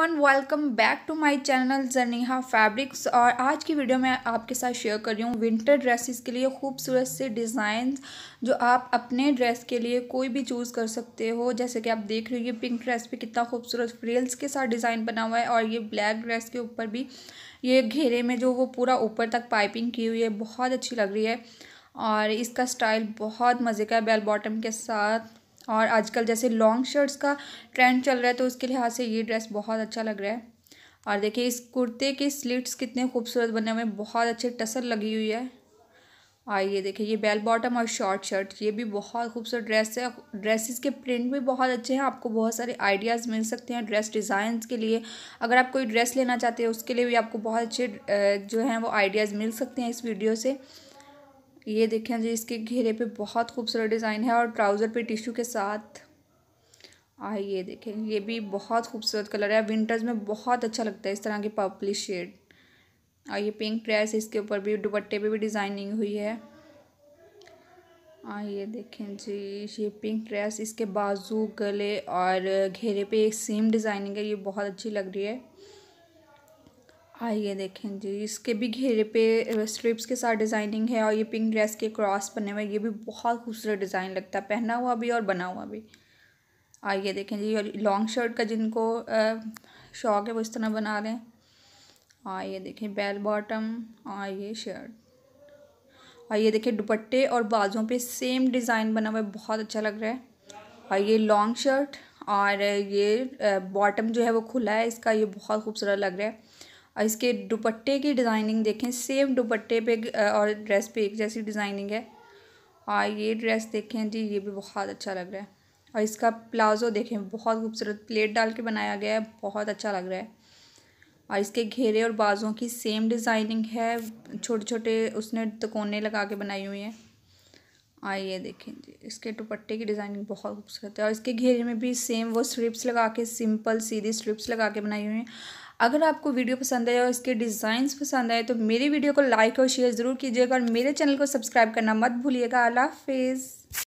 everyone welcome back to my channel जरनेहा fabrics और आज की वीडियो में आपके साथ शेयर कर रही हूँ विंटर ड्रेसेस के लिए खूबसूरत से डिज़ाइन जो आप अपने ड्रेस के लिए कोई भी चूज़ कर सकते हो जैसे कि आप देख रहे हो ये पिंक ड्रेस पे कितना खूबसूरत फ्रेल्स के साथ डिज़ाइन बना हुआ है और ये ब्लैक ड्रेस के ऊपर भी ये घेरे में जो वो पूरा ऊपर तक पाइपिंग की हुई है बहुत अच्छी लग रही है और इसका स्टाइल बहुत मज़े का है बेल बॉटम के साथ और आजकल जैसे लॉन्ग शर्ट्स का ट्रेंड चल रहा है तो उसके लिहाज से ये ड्रेस बहुत अच्छा लग रहा है और देखिए इस कुर्ते के स्लिट्स कितने खूबसूरत बने हुए हैं बहुत अच्छे टसर लगी हुई है और ये देखिए ये बेल बॉटम और शॉर्ट शर्ट ये भी बहुत खूबसूरत ड्रेस है ड्रेसेस के प्रिंट भी बहुत अच्छे हैं आपको बहुत सारे आइडियाज़ मिल सकते हैं ड्रेस डिज़ाइंस के लिए अगर आप कोई ड्रेस लेना चाहते हैं उसके लिए भी आपको बहुत अच्छे जो हैं वो आइडियाज़ मिल सकते हैं इस वीडियो से ये देखें जी इसके घेरे पे बहुत खूबसूरत डिज़ाइन है और ट्राउज़र पे टिश्यू के साथ आइए ये देखें ये भी बहुत खूबसूरत कलर है विंटर्स में बहुत अच्छा लगता है इस तरह के पर्पली शेड और ये पिंक प्रेस इसके ऊपर भी दुपट्टे पे भी डिज़ाइनिंग हुई है आइए ये देखें जी ये पिंक ड्रेस इसके बाजू गले और घेरे पे एक सेम डिज़ाइनिंग है ये बहुत अच्छी लग रही है आइए देखें जी इसके भी घेरे पे स्ट्रिप्स के साथ डिज़ाइनिंग है और ये पिंक ड्रेस के क्रॉस बने हुए ये भी बहुत खूबसूरत डिज़ाइन लगता है पहना हुआ भी और बना हुआ भी आइए देखें जी और लॉन्ग शर्ट का जिनको शौक है वो इस तरह बना रहे हैं और ये देखें बेल बॉटम आइए ये शर्ट आइए ये देखें दुपट्टे और बाजों पे सेम डिज़ाइन बना हुआ है बहुत अच्छा लग रहा है और ये लॉन्ग शर्ट और ये बॉटम जो है वो खुला है इसका ये बहुत खूबसूरत लग रहा है और इसके दुपट्टे की डिज़ाइनिंग देखें सेम दुपट्टे पे और ड्रेस पे एक जैसी डिज़ाइनिंग है और ये ड्रेस देखें जी ये भी बहुत अच्छा लग रहा है और इसका प्लाज़ो देखें बहुत खूबसूरत प्लेट डाल के बनाया गया है बहुत अच्छा लग रहा है और इसके घेरे और बाजों की सेम डिज़ाइनिंग है छोटे छोटे उसने तकोने लगा के बनाई हुई हैं आइए ये देखें जी इसके दुपट्टे की डिज़ाइनिंग बहुत खूबसूरत है और इसके घेरे में भी सेम वो स्ट्रिप्स लगा के सिंपल सीधी स्ट्रिप्स लगा के बनाई हुई हैं अगर आपको वीडियो पसंद आया और इसके डिज़ाइंस पसंद आए तो मेरी वीडियो को लाइक और शेयर ज़रूर कीजिएगा और मेरे चैनल को सब्सक्राइब करना मत भूलिएगा अला हाफिज़